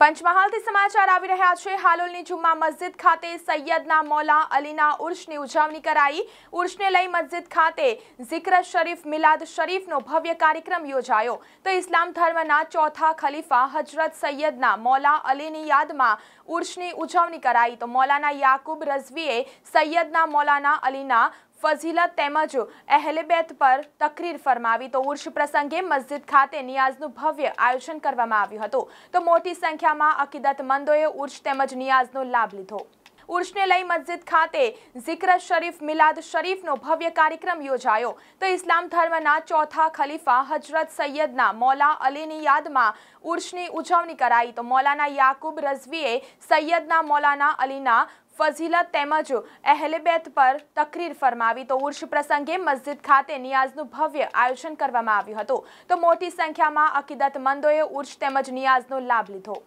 પંચમહાલથી સમાચાર આવી રહ્યા છે હાલોલની જુમ્મા મસ્જિદ ખાતે સૈયદના મોલા અલીના ઉર્ષની ઉજવણી કરાઈ ઉર્ષને લઈ મસ્જિદ ખાતે ઝિક્ર શરીફ મિલાદ શરીફનો ભવ્ય કાર્યક્રમ યોજાયો તો ઇસ્લામ ધર્મના ચોથા ખલીફા હજરત સૈયદના મોલા અલીની યાદમાં ઉર્ષની ઉજવણી કરાઈ તો મોલાના યાકુબ રઝવીએ સૈયદના મોલાના અલીના ફઝીલત તેમજ અહેલેબેત પર તકરીર ફરમાવી તો ઉર્ષ પ્રસંગે મસ્જિદ ખાતે નિયાઝનું ભવ્ય આયોજન કરવામાં આવ્યું હતું તો મોટી સંખ્યામાં અકીદતમંદોએ ઉર્ષ તેમજ નિયાઝનો લાભ લીધો ઉર્ષને લઈ મસ્જિદ ખાતે ઝિક્ર શરીફ મિલાદ શરીફનો ભવ્ય કાર્યક્રમ યોજાયો તો ઇસ્લામ ધર્મના ચોથા ખલીફા હજરત સૈયદના મોલા અલીની યાદમાં ઉર્ષની ઉજવણી કરાઈ તો મોલાના યાકુબ રઝવીએ સૈયદના મોલાના અલીના ફઝીલત તેમજ અહેલેબેત પર તકરીર ફરમાવી તો ઉર્ષ પ્રસંગે મસ્જિદ ખાતે નિયાઝનું ભવ્ય આયોજન કરવામાં આવ્યું હતું તો મોટી સંખ્યામાં અકીદતમંદોએ ઉર્ષ તેમજ નિયાઝનો લાભ લીધો